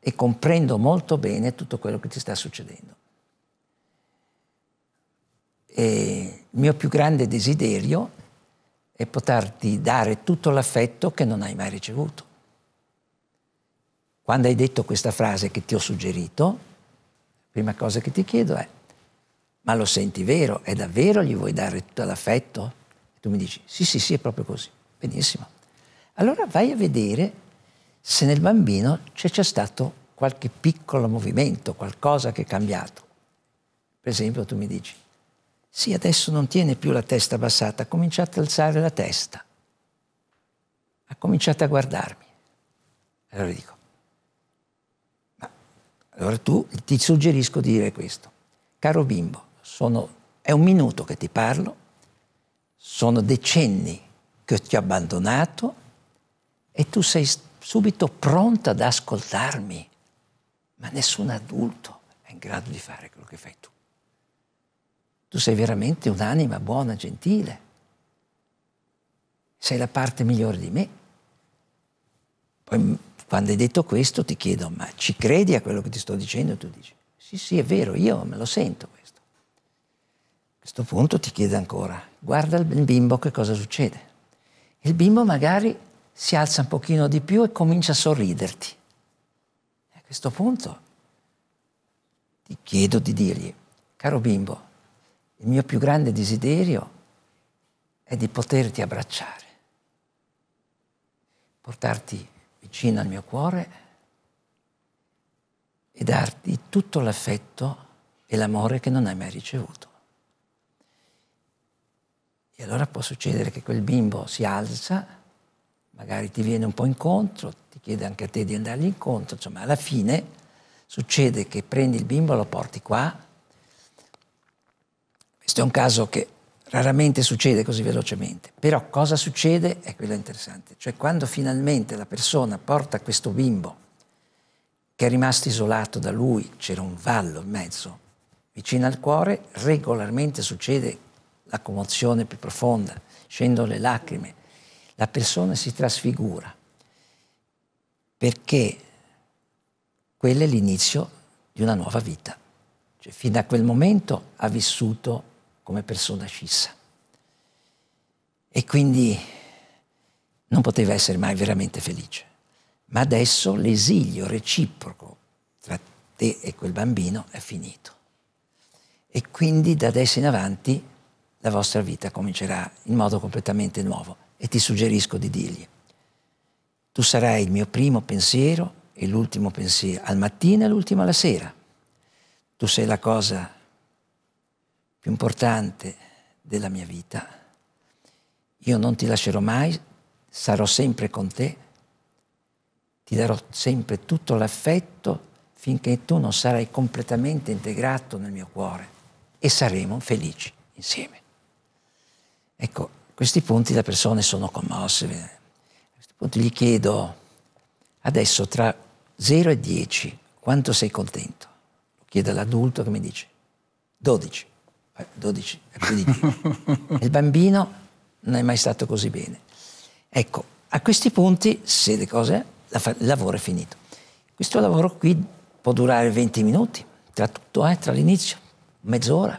e comprendo molto bene tutto quello che ti sta succedendo. E il mio più grande desiderio è poterti dare tutto l'affetto che non hai mai ricevuto. Quando hai detto questa frase che ti ho suggerito, la prima cosa che ti chiedo è, ma lo senti vero? È davvero gli vuoi dare tutto l'affetto? E tu mi dici, sì, sì, sì, è proprio così. Benissimo. Allora vai a vedere se nel bambino c'è, c'è stato qualche piccolo movimento, qualcosa che è cambiato. Per esempio tu mi dici, sì, adesso non tiene più la testa abbassata, ha cominciato ad alzare la testa. Ha cominciato a guardarmi. Allora dico, ma allora tu ti suggerisco di dire questo. Caro bimbo, sono, è un minuto che ti parlo, sono decenni che ti ho abbandonato e tu sei subito pronta ad ascoltarmi, ma nessun adulto è in grado di fare quello che fai tu tu sei veramente un'anima buona, gentile, sei la parte migliore di me. Poi quando hai detto questo ti chiedo, ma ci credi a quello che ti sto dicendo? Tu dici, sì, sì, è vero, io me lo sento questo. A questo punto ti chiede ancora, guarda il bimbo che cosa succede. Il bimbo magari si alza un pochino di più e comincia a sorriderti. A questo punto ti chiedo di dirgli, caro bimbo, il mio più grande desiderio è di poterti abbracciare, portarti vicino al mio cuore e darti tutto l'affetto e l'amore che non hai mai ricevuto. E allora può succedere che quel bimbo si alza, magari ti viene un po' incontro, ti chiede anche a te di andargli incontro, insomma alla fine succede che prendi il bimbo, lo porti qua, questo è un caso che raramente succede così velocemente, però cosa succede è quello interessante, cioè quando finalmente la persona porta questo bimbo che è rimasto isolato da lui, c'era un vallo in mezzo, vicino al cuore, regolarmente succede la commozione più profonda, scendono le lacrime, la persona si trasfigura, perché quello è l'inizio di una nuova vita. Cioè, fino a quel momento ha vissuto come persona scissa. E quindi non poteva essere mai veramente felice. Ma adesso l'esilio reciproco tra te e quel bambino è finito. E quindi da adesso in avanti la vostra vita comincerà in modo completamente nuovo e ti suggerisco di dirgli, tu sarai il mio primo pensiero e l'ultimo pensiero, al mattino e l'ultimo alla sera. Tu sei la cosa più importante della mia vita. Io non ti lascerò mai, sarò sempre con te, ti darò sempre tutto l'affetto finché tu non sarai completamente integrato nel mio cuore e saremo felici insieme. Ecco, a questi punti le persone sono commosse. A questo punto gli chiedo, adesso tra 0 e 10, quanto sei contento? Lo chiedo all'adulto che mi dice, 12. 12, eh, eh, più Il bambino non è mai stato così bene. Ecco, a questi punti, se le cose, la, il lavoro è finito. Questo lavoro qui può durare 20 minuti, tra tutto, eh, tra l'inizio, mezz'ora,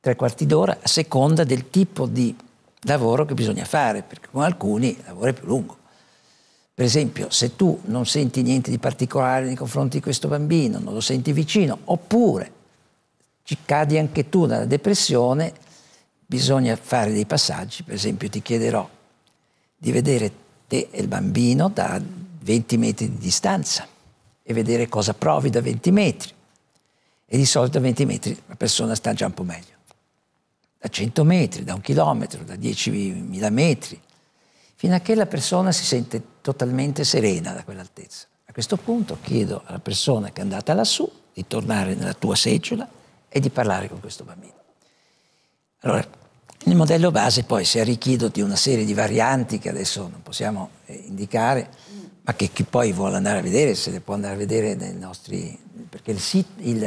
tre quarti d'ora, a seconda del tipo di lavoro che bisogna fare, perché con alcuni il lavoro è più lungo. Per esempio, se tu non senti niente di particolare nei confronti di questo bambino, non lo senti vicino, oppure ci cadi anche tu nella depressione, bisogna fare dei passaggi, per esempio ti chiederò di vedere te e il bambino da 20 metri di distanza e vedere cosa provi da 20 metri. E di solito a 20 metri la persona sta già un po' meglio. Da 100 metri, da un chilometro, da 10.000 metri, fino a che la persona si sente totalmente serena da quell'altezza. A questo punto chiedo alla persona che è andata lassù di tornare nella tua seggiola e di parlare con questo bambino. Allora, il modello base poi si è arricchito di una serie di varianti che adesso non possiamo eh, indicare, ma che chi poi vuole andare a vedere, se ne può andare a vedere nei nostri... perché il sito, il,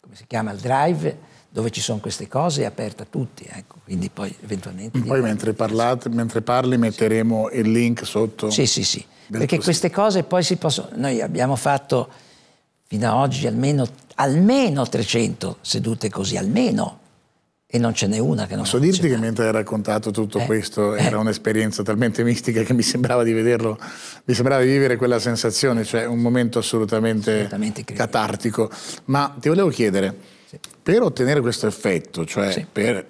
come si chiama, il drive dove ci sono queste cose è aperto a tutti, ecco. quindi poi eventualmente... Poi mentre, parlate, mentre, parli metteremo sì. il link sotto. Sì, sì, sì, perché queste cose poi si possono... Noi abbiamo fatto fino ad oggi almeno almeno 300 sedute così, almeno. E non ce n'è una che non Posso dirti che mentre hai raccontato tutto eh, questo eh. era un'esperienza talmente mistica che mi sembrava di vederlo, mi sembrava di vivere quella sensazione, cioè un momento assolutamente, assolutamente catartico. Ma ti volevo chiedere, sì. per ottenere questo effetto, cioè sì. per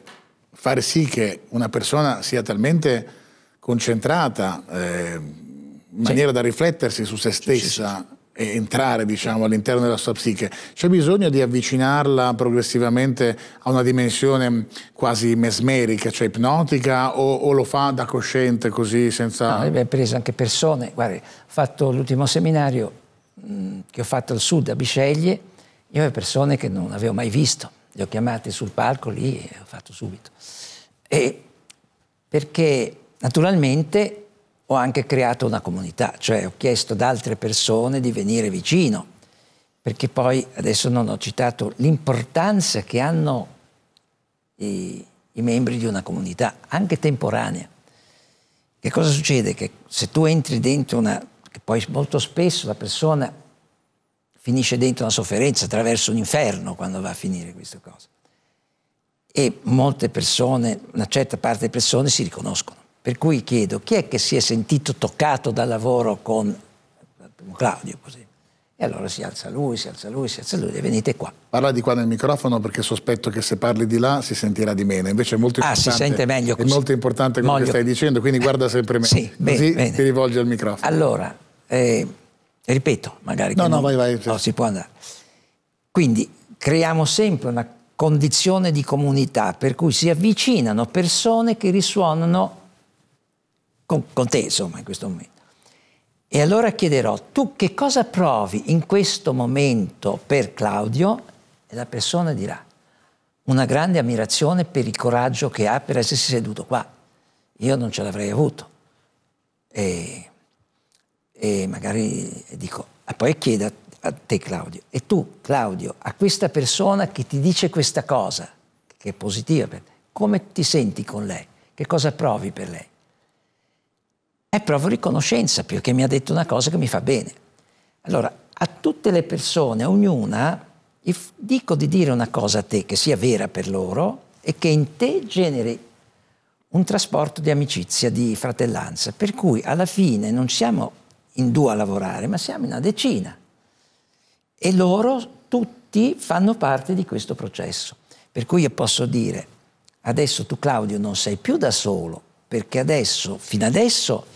far sì che una persona sia talmente concentrata eh, in maniera sì. da riflettersi su se stessa entrare diciamo, all'interno della sua psiche, c'è bisogno di avvicinarla progressivamente a una dimensione quasi mesmerica, cioè ipnotica, o, o lo fa da cosciente così senza... No, abbiamo preso anche persone, guarda, ho fatto l'ultimo seminario mh, mm, che ho fatto al sud, a Bisceglie, io avevo persone che non avevo mai visto, le ho chiamate sul palco lì e ho fatto subito. E perché naturalmente ho anche creato una comunità, cioè ho chiesto ad altre persone di venire vicino, perché poi adesso non ho citato l'importanza che hanno i, i membri di una comunità, anche temporanea. Che cosa succede? Che se tu entri dentro una... che poi molto spesso la persona finisce dentro una sofferenza attraverso un inferno quando va a finire questa cosa. E molte persone, una certa parte delle persone si riconoscono per cui chiedo, chi è che si è sentito toccato dal lavoro con Claudio? Così. E allora si alza lui, si alza lui, si alza lui, e venite qua. Parla di qua nel microfono perché sospetto che se parli di là si sentirà di meno. Invece è molto importante, ah, si sente meglio così. È molto importante quello Moglio. che stai dicendo, quindi guarda sempre me. Sì, bene, così bene. ti rivolge al microfono. Allora, eh, ripeto, magari... No, no, vai, vai. No, si può andare. Quindi creiamo sempre una condizione di comunità per cui si avvicinano persone che risuonano con, con te insomma in questo momento. E allora chiederò, tu che cosa provi in questo momento per Claudio? E la persona dirà, una grande ammirazione per il coraggio che ha per essersi seduto qua. Io non ce l'avrei avuto. E, e, magari dico, e ah, poi chieda a te Claudio, e tu Claudio, a questa persona che ti dice questa cosa, che è positiva per te, come ti senti con lei? Che cosa provi per lei? è proprio riconoscenza, più che mi ha detto una cosa che mi fa bene. Allora, a tutte le persone, a ognuna, dico di dire una cosa a te che sia vera per loro e che in te generi un trasporto di amicizia, di fratellanza, per cui alla fine non siamo in due a lavorare, ma siamo in una decina. E loro tutti fanno parte di questo processo. Per cui io posso dire, adesso tu Claudio non sei più da solo, perché adesso, fino adesso,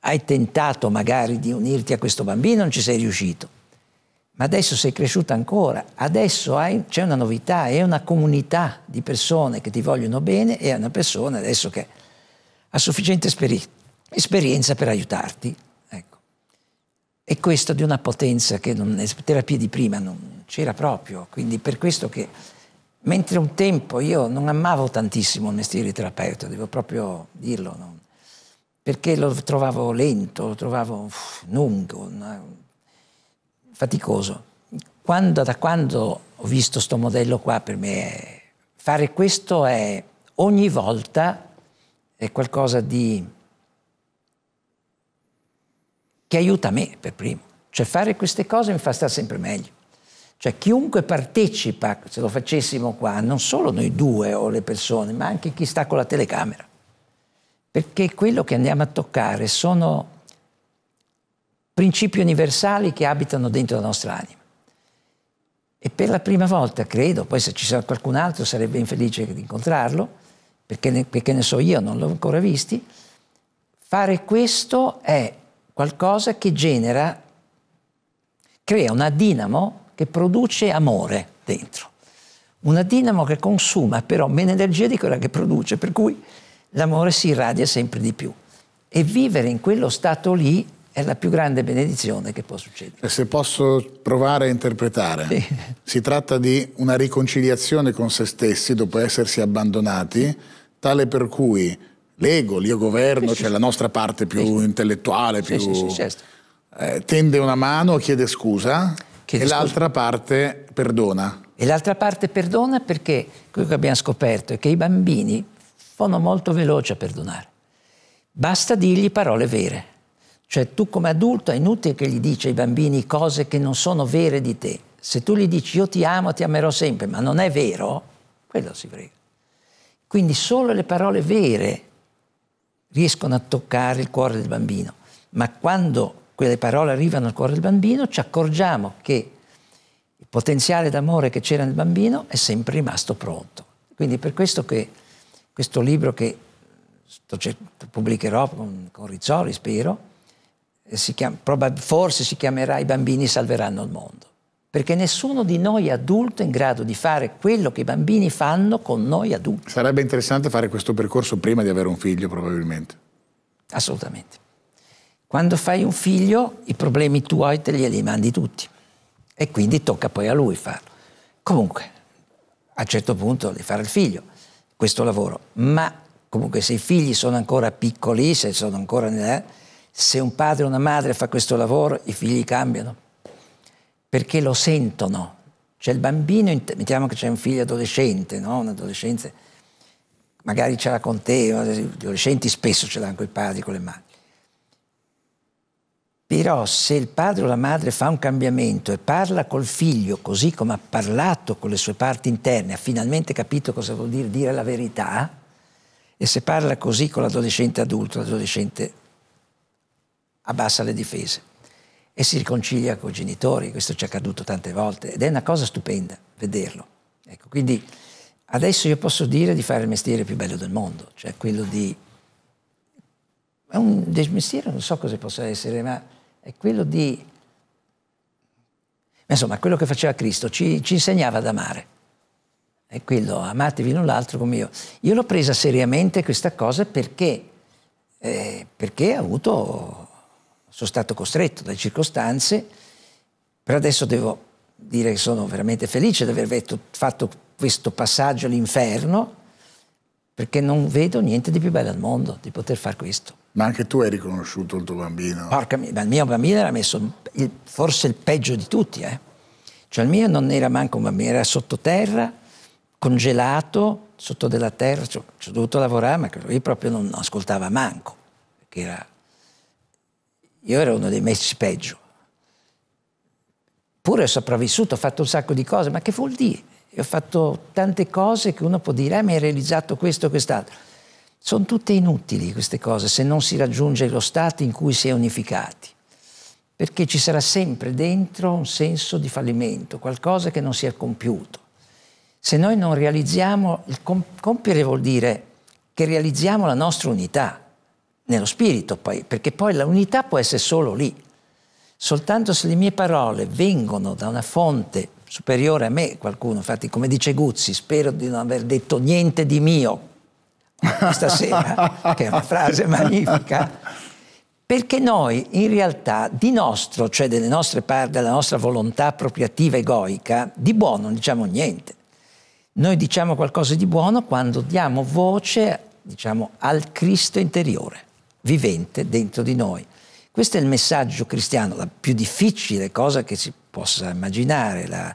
hai tentato magari di unirti a questo bambino, non ci sei riuscito. Ma adesso sei cresciuta ancora, adesso c'è una novità, è una comunità di persone che ti vogliono bene e è una persona adesso che ha sufficiente esperi esperienza per aiutarti. Ecco. E questo di una potenza che nelle terapie di prima non c'era proprio, quindi per questo che mentre un tempo io non amavo tantissimo il mestiere di terapeuta, devo proprio dirlo, no? perché lo trovavo lento, lo trovavo lungo, faticoso. Quando, da quando ho visto questo modello qua, per me fare questo è ogni volta è qualcosa di che aiuta me per primo. Cioè fare queste cose mi fa stare sempre meglio. Cioè chiunque partecipa, se lo facessimo qua, non solo noi due o le persone, ma anche chi sta con la telecamera perché quello che andiamo a toccare sono principi universali che abitano dentro la nostra anima. E per la prima volta, credo, poi se ci sarà qualcun altro sarebbe infelice di incontrarlo, perché ne, perché ne so io, non l'ho ancora visti, fare questo è qualcosa che genera, crea una dinamo che produce amore dentro. Una dinamo che consuma però meno energia di quella che produce, per cui l'amore si irradia sempre di più. E vivere in quello stato lì è la più grande benedizione che può succedere. E Se posso provare a interpretare, sì. si tratta di una riconciliazione con se stessi dopo essersi abbandonati, tale per cui l'ego, l'io governo, sì, cioè sì. la nostra parte più intellettuale, più, certo. eh, tende una mano, chiede scusa chiede e l'altra parte perdona. E l'altra parte perdona perché quello che abbiamo scoperto è che i bambini sono molto veloce a perdonare. Basta dirgli parole vere. Cioè tu come adulto è inutile che gli dici ai bambini cose che non sono vere di te. Se tu gli dici io ti amo, ti amerò sempre, ma non è vero, quello si frega. Quindi solo le parole vere riescono a toccare il cuore del bambino. Ma quando quelle parole arrivano al cuore del bambino ci accorgiamo che il potenziale d'amore che c'era nel bambino è sempre rimasto pronto. Quindi per questo che questo libro che pubblicherò con, con Rizzoli, spero, si chiama, forse si chiamerà I bambini salveranno il mondo, perché nessuno di noi adulto è in grado di fare quello che i bambini fanno con noi adulti. Sarebbe interessante fare questo percorso prima di avere un figlio, probabilmente. Assolutamente. Quando fai un figlio, i problemi tuoi te li mandi tutti e quindi tocca poi a lui farlo. Comunque, a un certo punto di fare il figlio questo lavoro. Ma comunque se i figli sono ancora piccoli, se sono ancora... Eh, se un padre o una madre fa questo lavoro, i figli cambiano, perché lo sentono. Cioè il bambino, mettiamo che c'è un figlio adolescente, no? un adolescente, magari ce l'ha con te, eh, gli adolescenti spesso ce l'hanno con i padri, con le madri. Però se il padre o la madre fa un cambiamento e parla col figlio così come ha parlato con le sue parti interne, ha finalmente capito cosa vuol dire dire la verità, e se parla così con l'adolescente adulto, l'adolescente abbassa le difese e si riconcilia con i genitori, questo ci è accaduto tante volte ed è una cosa stupenda vederlo. Ecco, quindi adesso io posso dire di fare il mestiere più bello del mondo, cioè quello di... È un mestiere, non so cosa possa essere, ma è quello di... Insomma, quello che faceva Cristo, ci, ci insegnava ad amare. È quello, amatevi l'un l'altro come io. Io l'ho presa seriamente questa cosa perché, eh, perché ho avuto, sono stato costretto dalle circostanze, però adesso devo dire che sono veramente felice di aver fatto questo passaggio all'inferno, perché non vedo niente di più bello al mondo, di poter fare questo. Ma anche tu hai riconosciuto il tuo bambino. Porca, il mio bambino era messo il, forse il peggio di tutti. Eh. Cioè il mio non era manco un bambino, era sottoterra, congelato, sotto della terra. Ci ho dovuto lavorare, ma lui proprio non, ascoltava manco. Era... Io ero uno dei messi peggio. Pure ho sopravvissuto, ho fatto un sacco di cose, ma che vuol dire? Io ho fatto tante cose che uno può dire, ah, mi hai realizzato questo e quest'altro sono tutte inutili queste cose se non si raggiunge lo Stato in cui si è unificati, perché ci sarà sempre dentro un senso di fallimento, qualcosa che non si è compiuto. Se noi non realizziamo, il compiere vuol dire che realizziamo la nostra unità, nello spirito poi, perché poi l'unità può essere solo lì. Soltanto se le mie parole vengono da una fonte superiore a me, qualcuno, infatti come dice Guzzi, spero di non aver detto niente di mio, stasera, che è una frase magnifica, perché noi in realtà di nostro, cioè delle nostre parti, della nostra volontà appropriativa egoica, di buono non diciamo niente. Noi diciamo qualcosa di buono quando diamo voce diciamo, al Cristo interiore, vivente dentro di noi. Questo è il messaggio cristiano, la più difficile cosa che si possa immaginare, la,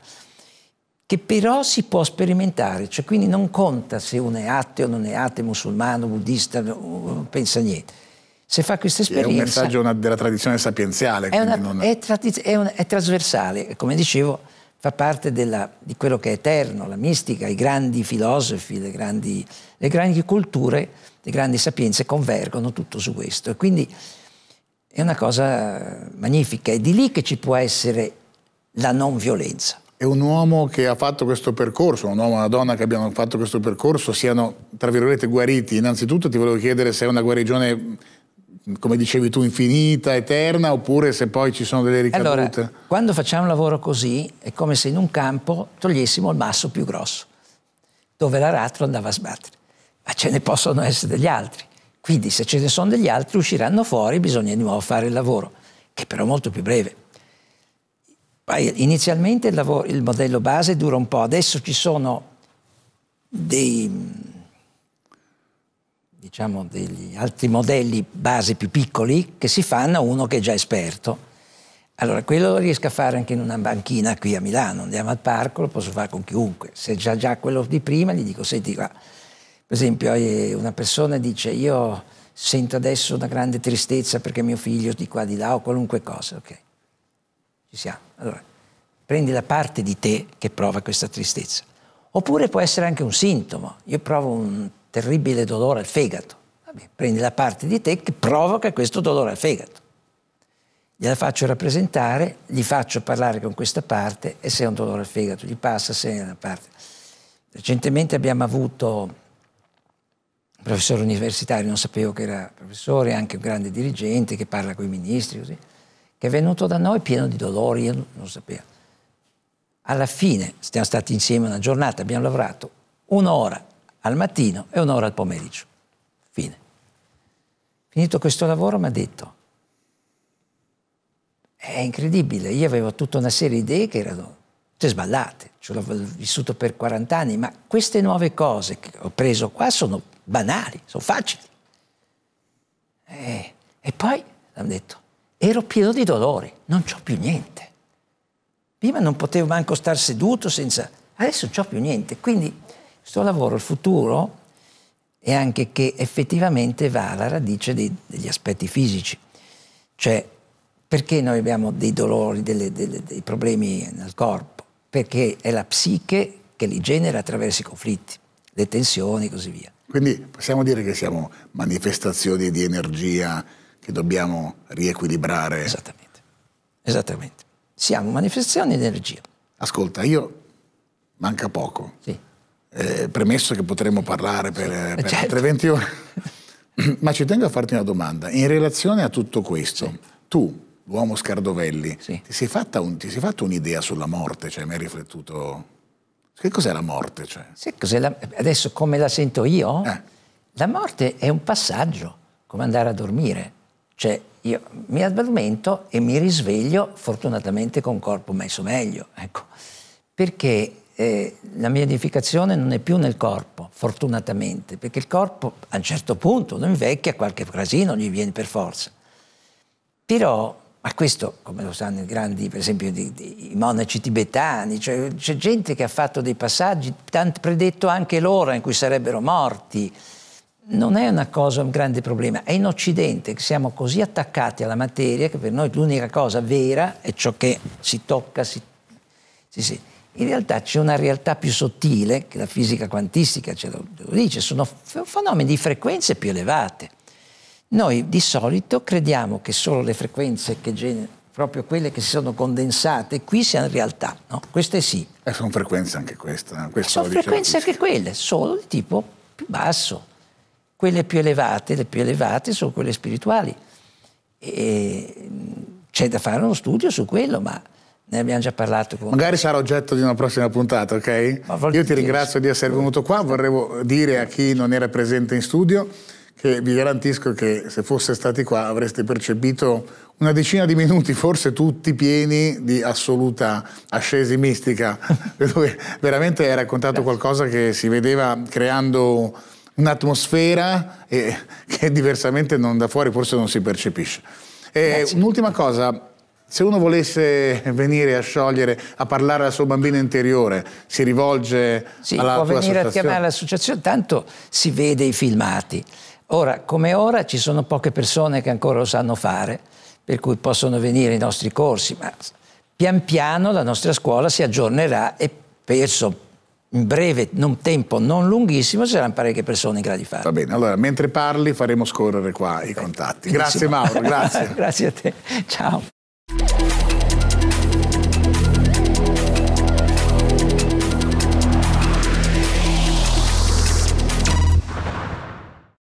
che però si può sperimentare, cioè quindi non conta se uno è ateo, non è ateo, musulmano, buddista, pensa niente. Se fa questa esperienza... È un messaggio una, della tradizione sapienziale. È, una, non... è, è, un, è, trasversale, come dicevo, fa parte della, di quello che è eterno, la mistica, i grandi filosofi, le grandi, le grandi culture, le grandi sapienze convergono tutto su questo. E quindi è una cosa magnifica, è di lì che ci può essere la non violenza è un uomo che ha fatto questo percorso, un uomo e una donna che abbiano fatto questo percorso siano, tra virgolette, guariti. Innanzitutto ti volevo chiedere se è una guarigione, come dicevi tu, infinita, eterna, oppure se poi ci sono delle ricadute. Allora, quando facciamo un lavoro così è come se in un campo togliessimo il masso più grosso, dove l'aratro andava a sbattere. Ma ce ne possono essere degli altri. Quindi se ce ne sono degli altri usciranno fuori, bisogna di nuovo fare il lavoro, che è però molto più breve. Inizialmente il, lavoro, il modello base dura un po', adesso ci sono dei, diciamo, degli altri modelli base più piccoli che si fanno a uno che è già esperto. Allora, quello lo riesco a fare anche in una banchina qui a Milano, andiamo al parco, lo posso fare con chiunque. Se già già quello di prima gli dico, senti qua, per esempio una persona dice, io sento adesso una grande tristezza perché mio figlio di qua di là o qualunque cosa, ok. Ci siamo. Allora, prendi la parte di te che prova questa tristezza. Oppure può essere anche un sintomo. Io provo un terribile dolore al fegato. Vabbè, prendi la parte di te che provoca questo dolore al fegato. Gliela faccio rappresentare, gli faccio parlare con questa parte e se è un dolore al fegato gli passa, se è una parte. Recentemente abbiamo avuto un professore universitario, non sapevo che era professore, anche un grande dirigente che parla con i ministri, così che è venuto da noi pieno di dolori, io non sapevo. Alla fine siamo stati insieme una giornata, abbiamo lavorato un'ora al mattino e un'ora al pomeriggio. Fine. Finito questo lavoro mi ha detto, è incredibile, io avevo tutta una serie di idee che erano tutte sballate, ce l'ho vissuto per 40 anni, ma queste nuove cose che ho preso qua sono banali, sono facili. e, eh, e poi hanno detto, ero pieno di dolori, non ho più niente. Prima non potevo manco star seduto senza... Adesso non ho più niente. Quindi questo lavoro, il futuro, è anche che effettivamente va alla radice dei, degli aspetti fisici. Cioè, perché noi abbiamo dei dolori, delle, delle, dei problemi nel corpo? Perché è la psiche che li genera attraverso i conflitti, le tensioni e così via. Quindi possiamo dire che siamo manifestazioni di energia che dobbiamo riequilibrare. Esattamente. Esattamente. Siamo manifestazioni di energia. Ascolta, io manca poco. Sì. Eh, premesso che potremmo parlare per, sì, per certo. altre 20 ore. Ma ci tengo a farti una domanda. In relazione a tutto questo, sì. tu, l'uomo Scardovelli, sì. ti, sei fatta un'idea sulla morte? Cioè, mi hai riflettuto... Che cos'è la morte? Cioè? La... Adesso come la sento io? Eh. La morte è un passaggio, come andare a dormire. Cioè io mi addormento e mi risveglio fortunatamente con corpo messo meglio, ecco. perché eh, la mia edificazione non è più nel corpo, fortunatamente, perché il corpo a un certo punto, non invecchia, qualche casino gli viene per forza. Però, ma questo come lo sanno i grandi, per esempio di, di, i monaci tibetani, cioè, c'è gente che ha fatto dei passaggi, tanto predetto anche l'ora in cui sarebbero morti, non è una cosa, un grande problema, è in Occidente che siamo così attaccati alla materia che per noi l'unica cosa vera è ciò che si tocca. Si, si, si. In realtà c'è una realtà più sottile, che la fisica quantistica ce lo, dice, sono fenomeni di frequenze più elevate. Noi di solito crediamo che solo le frequenze che generano proprio quelle che si sono condensate qui siano realtà, no? queste sì. E eh, sono frequenze anche queste. sono frequenze anche quelle, solo di tipo più basso, quelle più elevate, le più elevate sono quelle spirituali. Mm, c'è da fare uno studio su quello, ma ne abbiamo già parlato. Con Magari sarà oggetto di una prossima puntata, ok? Io ti ringrazio di essere venuto qua, vorrei dire a chi non era presente in studio che vi garantisco che se fosse stati qua avreste percepito una decina di minuti, forse tutti pieni di assoluta ascesi mistica, dove veramente hai raccontato qualcosa che si vedeva creando un'atmosfera eh, che diversamente non da fuori forse non si percepisce. Eh, un'ultima cosa, se uno volesse venire a sciogliere, a parlare al suo bambino interiore, si rivolge sì, alla tua Sì, può venire a chiamare l'associazione, tanto si vede i filmati. Ora, come ora, ci sono poche persone che ancora lo sanno fare, per cui possono venire i nostri corsi, ma pian piano la nostra scuola si aggiornerà e penso in breve non, tempo non lunghissimo ci saranno parecchie persone in grado di farlo. Va bene, allora mentre parli faremo scorrere qua i contatti. Benissimo. Grazie Mauro, grazie. grazie a te, ciao.